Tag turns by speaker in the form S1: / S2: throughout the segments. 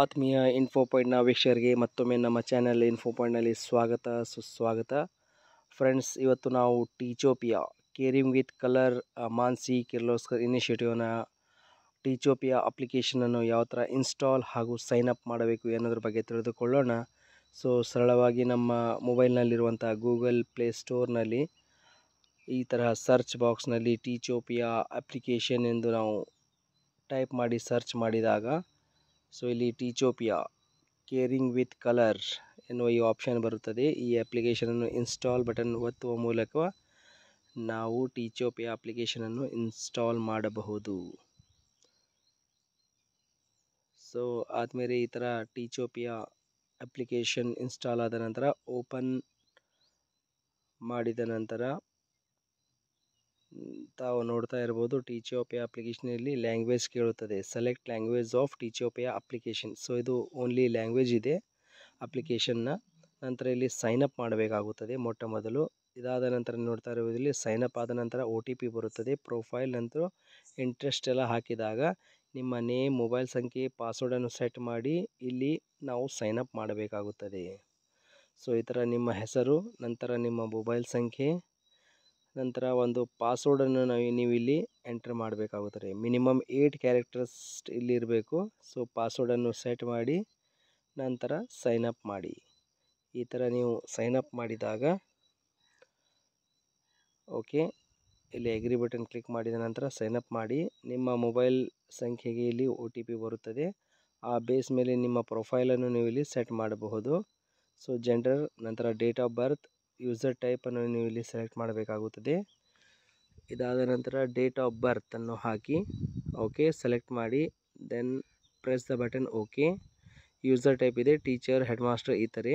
S1: ಆತ್ಮೀಯ ಇನ್ಫೋ ಪಾಯಿಂಟ್ನ ವೀಕ್ಷಕರಿಗೆ ಮತ್ತೊಮ್ಮೆ ನಮ್ಮ ಚಾನಲ್ ಇನ್ಫೋ ಪಾಯಿಂಟ್ನಲ್ಲಿ ಸ್ವಾಗತ ಸುಸ್ವಾಗತ ಫ್ರೆಂಡ್ಸ್ ಇವತ್ತು ನಾವು Teachopia caring with colour Mansi Kirloskar ಇನಿಷಿಯೇಟಿವ್ನ ಟೀಚೋಪಿಯಾ ಅಪ್ಲಿಕೇಶನನ್ನು ಯಾವ ಥರ ಇನ್ಸ್ಟಾಲ್ ಹಾಗೂ ಸೈನ್ ಅಪ್ ಮಾಡಬೇಕು ಅನ್ನೋದ್ರ ಬಗ್ಗೆ ತಿಳಿದುಕೊಳ್ಳೋಣ ಸೊ ಸರಳವಾಗಿ ನಮ್ಮ ಮೊಬೈಲ್ನಲ್ಲಿರುವಂಥ ಗೂಗಲ್ ಪ್ಲೇ ಸ್ಟೋರ್ನಲ್ಲಿ ಈ ತರಹ ಸರ್ಚ್ ಬಾಕ್ಸ್ನಲ್ಲಿ ಟೀಚೋಪಿಯಾ ಅಪ್ಲಿಕೇಶನ್ ಎಂದು ನಾವು ಟೈಪ್ ಮಾಡಿ ಸರ್ಚ್ ಮಾಡಿದಾಗ ಸೊ ಇಲ್ಲಿ ಟೀಚೋಪಿಯಾ ಕೇರಿಂಗ್ ವಿತ್ ಕಲರ್ ಎನ್ನುವ ಈ ಆಪ್ಷನ್ ಬರುತ್ತದೆ ಈ ಅಪ್ಲಿಕೇಶನನ್ನು ಇನ್ಸ್ಟಾಲ್ ಬಟನ್ ಒತ್ತುವ ಮೂಲಕ ನಾವು ಟೀಚೋಪಿಯಾ ಅಪ್ಲಿಕೇಶನನ್ನು ಇನ್ಸ್ಟಾಲ್ ಮಾಡಬಹುದು ಸೊ ಆದ್ಮೇಲೆ ಈ ಥರ ಟೀಚೋಪಿಯಾ ಅಪ್ಲಿಕೇಶನ್ ಇನ್ಸ್ಟಾಲ್ ಆದ ನಂತರ ಓಪನ್ ಮಾಡಿದ ನಂತರ ತಾವು ನೋಡ್ತಾ ಇರ್ಬೋದು ಅಪ್ಲಿಕೇಶನ್ ಅಪ್ಲಿಕೇಶನಲ್ಲಿ ಲ್ಯಾಂಗ್ವೇಜ್ ಕೇಳುತ್ತದೆ select language of Teachopia application so ಇದು ಓನ್ಲಿ ಲ್ಯಾಂಗ್ವೇಜ್ ಇದೆ ಅಪ್ಲಿಕೇಶನ್ನ ನಂತರ ಇಲ್ಲಿ ಸೈನ್ ಅಪ್ ಮಾಡಬೇಕಾಗುತ್ತದೆ ಮೊಟ್ಟ ಮೊದಲು ಇದಾದ ನಂತರ ನೋಡ್ತಾ ಇಲ್ಲಿ ಸೈನ್ ಅಪ್ ಆದ ನಂತರ ಓ ಟಿ ಪಿ ಬರುತ್ತದೆ ಪ್ರೊಫೈಲ್ ನಂತರ ಇಂಟ್ರೆಸ್ಟ್ ಎಲ್ಲ ಹಾಕಿದಾಗ ನಿಮ್ಮ ನೇಮ್ ಮೊಬೈಲ್ ಸಂಖ್ಯೆ ಪಾಸ್ವರ್ಡನ್ನು ಸೆಟ್ ಮಾಡಿ ಇಲ್ಲಿ ನಾವು ಸೈನ್ ಅಪ್ ಮಾಡಬೇಕಾಗುತ್ತದೆ ಸೊ ಈ ಥರ ನಿಮ್ಮ ಹೆಸರು ನಂತರ ನಿಮ್ಮ ಮೊಬೈಲ್ ಸಂಖ್ಯೆ ನಂತರ ಒಂದು ಪಾಸ್ವರ್ಡನ್ನು ನಾವು ನೀವು ಇಲ್ಲಿ ಎಂಟ್ರ್ ಮಾಡಬೇಕಾಗುತ್ತದೆ ಮಿನಿಮಮ್ ಏಯ್ಟ್ ಕ್ಯಾರೆಕ್ಟರ್ಸ್ ಇಲ್ಲಿ ಇರಬೇಕು ಸೊ ಪಾಸ್ವರ್ಡನ್ನು ಸೆಟ್ ಮಾಡಿ ನಂತರ ಸೈನ್ ಅಪ್ ಮಾಡಿ ಈ ಥರ ನೀವು ಸೈನ್ ಅಪ್ ಮಾಡಿದಾಗ ಓಕೆ ಇಲ್ಲಿ ಎಗ್ರಿ ಬಟನ್ ಕ್ಲಿಕ್ ಮಾಡಿದ ನಂತರ ಸೈನ್ ಅಪ್ ಮಾಡಿ ನಿಮ್ಮ ಮೊಬೈಲ್ ಸಂಖ್ಯೆಗೆ ಇಲ್ಲಿ ಒ ಟಿ ಪಿ ಬರುತ್ತದೆ ಆ ಬೇಸ್ ಮೇಲೆ ನಿಮ್ಮ ಪ್ರೊಫೈಲನ್ನು ನೀವು ಇಲ್ಲಿ ಸೆಟ್ ಮಾಡಬಹುದು ಸೊ ಜೆಂಡರ್ ನಂತರ ಡೇಟ್ ಆಫ್ ಬರ್ತ್ ಯೂಸರ್ ಟೈಪನ್ನು ನೀವು ಇಲ್ಲಿ ಸೆಲೆಕ್ಟ್ ಮಾಡಬೇಕಾಗುತ್ತದೆ ಇದಾದ ನಂತರ ಡೇಟ್ ಆಫ್ ಬರ್ತನ್ನು ಹಾಕಿ ಓಕೆ ಸೆಲೆಕ್ಟ್ ಮಾಡಿ then press the button okay user type ಇದೆ ಟೀಚರ್ ಹೆಡ್ ಮಾಸ್ಟರ್ ಈ ಥರ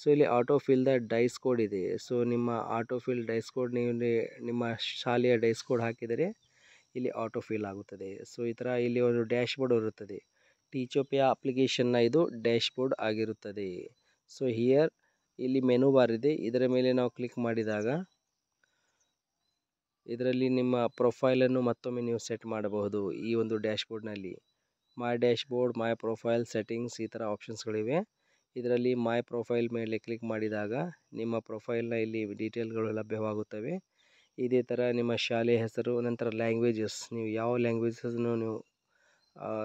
S1: ಸೊ ಇಲ್ಲಿ auto fill the DISE code ಇದೆ ಸೊ ನಿಮ್ಮ ಆಟೋ ಫಿಲ್ ಡೈಸ್ ಕೋಡ್ ನೀವು ನಿಮ್ಮ ಶಾಲೆಯ ಡೈಸ್ ಕೋಡ್ ಹಾಕಿದರೆ ಇಲ್ಲಿ ಆಟೋ ಫಿಲ್ ಆಗುತ್ತದೆ ಸೊ ಈ ಥರ ಇಲ್ಲಿ ಒಂದು ಡ್ಯಾಶ್ ಬೋರ್ಡ್ ಇರುತ್ತದೆ ಟೀಚೋಪಿಯಾ ಅಪ್ಲಿಕೇಶನ್ನ ಇದು ಡ್ಯಾಶ್ ಬೋರ್ಡ್ ಆಗಿರುತ್ತದೆ ಸೊ ಹಿಯರ್ ಇಲ್ಲಿ ಮೆನು ಬಾರ್ ಇದೆ ಇದರ ಮೇಲೆ ನಾವು ಕ್ಲಿಕ್ ಮಾಡಿದಾಗ ಇದರಲ್ಲಿ ನಿಮ್ಮ ಪ್ರೊಫೈಲನ್ನು ಮತ್ತೊಮ್ಮೆ ನೀವು ಸೆಟ್ ಮಾಡಬಹುದು ಈ ಒಂದು ಡ್ಯಾಶ್ಬೋರ್ಡ್ನಲ್ಲಿ my dashboard my profile settings ಈ ಥರ ಆಪ್ಷನ್ಸ್ಗಳಿವೆ ಇದರಲ್ಲಿ ಮೈ ಪ್ರೊಫೈಲ್ ಮೇಲೆ ಕ್ಲಿಕ್ ಮಾಡಿದಾಗ ನಿಮ್ಮ ಪ್ರೊಫೈಲ್ನ ಇಲ್ಲಿ ಡೀಟೇಲ್ಗಳು ಲಭ್ಯವಾಗುತ್ತವೆ ಇದೇ ಥರ ನಿಮ್ಮ ಶಾಲೆಯ ಹೆಸರು ನಂತರ ಲ್ಯಾಂಗ್ವೇಜಸ್ ನೀವು ಯಾವ ಲ್ಯಾಂಗ್ವೇಜಸನ್ನು ನೀವು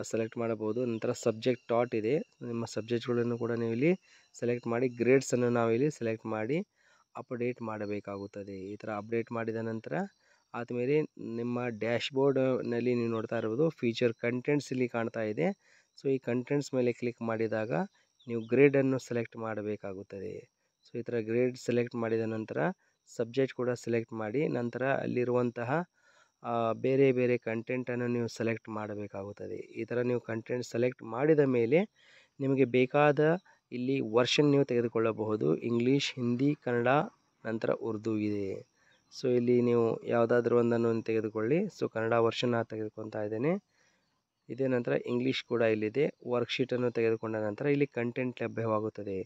S1: ಸೆಲೆಕ್ಟ್ ಮಾಡಬಹುದು ನಂತರ ಸಬ್ಜೆಕ್ಟ್ ಟಾಟ್ ಇದೆ ನಿಮ್ಮ ಸಬ್ಜೆಕ್ಟ್ಗಳನ್ನು ಕೂಡ ನೀವು ಇಲ್ಲಿ ಸೆಲೆಕ್ಟ್ ಮಾಡಿ ಗ್ರೇಡ್ಸನ್ನು ನಾವಿಲ್ಲಿ ಸೆಲೆಕ್ಟ್ ಮಾಡಿ ಅಪ್ಡೇಟ್ ಮಾಡಬೇಕಾಗುತ್ತದೆ ಈ ಥರ ಅಪ್ಡೇಟ್ ಮಾಡಿದ ನಂತರ ಆದಮೇಲೆ ನಿಮ್ಮ ಡ್ಯಾಶ್ ನಲ್ಲಿ ನೀವು ನೋಡ್ತಾ ಇರ್ಬೋದು ಫೀಚರ್ ಕಂಟೆಂಟ್ಸ್ ಇಲ್ಲಿ ಕಾಣ್ತಾ ಇದೆ ಸೊ ಈ ಕಂಟೆಂಟ್ಸ್ ಮೇಲೆ ಕ್ಲಿಕ್ ಮಾಡಿದಾಗ ನೀವು ಗ್ರೇಡನ್ನು ಸೆಲೆಕ್ಟ್ ಮಾಡಬೇಕಾಗುತ್ತದೆ ಸೊ ಈ ಥರ ಗ್ರೇಡ್ ಸೆಲೆಕ್ಟ್ ಮಾಡಿದ ನಂತರ ಸಬ್ಜೆಕ್ಟ್ ಕೂಡ ಸೆಲೆಕ್ಟ್ ಮಾಡಿ ನಂತರ ಅಲ್ಲಿರುವಂತಹ ಬೇರೆ ಬೇರೆ ಕಂಟೆಂಟನ್ನು ನೀವು ಸೆಲೆಕ್ಟ್ ಮಾಡಬೇಕಾಗುತ್ತದೆ ಈ ಥರ ನೀವು ಕಂಟೆಂಟ್ ಸೆಲೆಕ್ಟ್ ಮಾಡಿದ ಮೇಲೆ ನಿಮಗೆ ಬೇಕಾದ ಇಲ್ಲಿ ವರ್ಷನ್ ನೀವು ತೆಗೆದುಕೊಳ್ಳಬಹುದು ಇಂಗ್ಲೀಷ್ ಹಿಂದಿ ಕನ್ನಡ ನಂತರ ಉರ್ದು ಇದೆ ಸೊ ಇಲ್ಲಿ ನೀವು ಯಾವುದಾದ್ರೂ ಒಂದನ್ನು ತೆಗೆದುಕೊಳ್ಳಿ ಸೊ ಕನ್ನಡ ವರ್ಷನ್ ತೆಗೆದುಕೊತಾ ಇದ್ದೇನೆ ಇದೇ ನಂತರ ಇಂಗ್ಲೀಷ್ ಕೂಡ ಇಲ್ಲಿದೆ ವರ್ಕ್ಶೀಟನ್ನು ತೆಗೆದುಕೊಂಡ ನಂತರ ಇಲ್ಲಿ ಕಂಟೆಂಟ್ ಲಭ್ಯವಾಗುತ್ತದೆ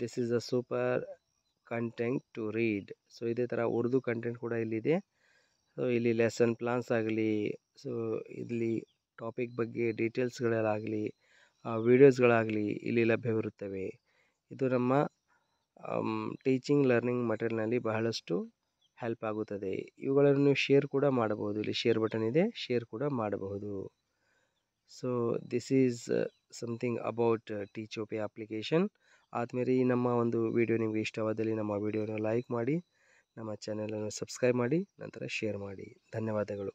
S1: this is a super content to read so ಇದೇ ಥರ ಉರ್ದು ಕಂಟೆಂಟ್ ಕೂಡ ಇಲ್ಲಿದೆ ಸೊ ಇಲ್ಲಿ ಲೆಸನ್ ಪ್ಲಾನ್ಸ್ ಆಗಲಿ ಸೊ ಇಲ್ಲಿ ಟಾಪಿಕ್ ಬಗ್ಗೆ ಡೀಟೇಲ್ಸ್ಗಳಲ್ಲಾಗಲಿ ವೀಡಿಯೋಸ್ಗಳಾಗಲಿ ಇಲ್ಲಿ ಲಭ್ಯವಿರುತ್ತವೆ ಇದು ನಮ್ಮ ಟೀಚಿಂಗ್ ಲರ್ನಿಂಗ್ ಮಟೀರಿಯಲ್ನಲ್ಲಿ ಬಹಳಷ್ಟು ಹೆಲ್ಪ್ ಆಗುತ್ತದೆ ಇವುಗಳನ್ನು ನೀವು ಶೇರ್ ಕೂಡ ಮಾಡಬಹುದು ಇಲ್ಲಿ ಶೇರ್ ಬಟನ್ ಇದೆ ಶೇರ್ ಕೂಡ ಮಾಡಬಹುದು so this is something about teach application ಆದಮೇಲೆ ಈ ನಮ್ಮ ಒಂದು ವಿಡಿಯೋ ನಿಮಗೆ ಇಷ್ಟವಾದಲ್ಲಿ ನಮ್ಮ ವಿಡಿಯೋನ ಲೈಕ್ ಮಾಡಿ ನಮ್ಮ ಚಾನೆಲನ್ನು ಸಬ್ಸ್ಕ್ರೈಬ್ ಮಾಡಿ ನಂತರ ಶೇರ್ ಮಾಡಿ ಧನ್ಯವಾದಗಳು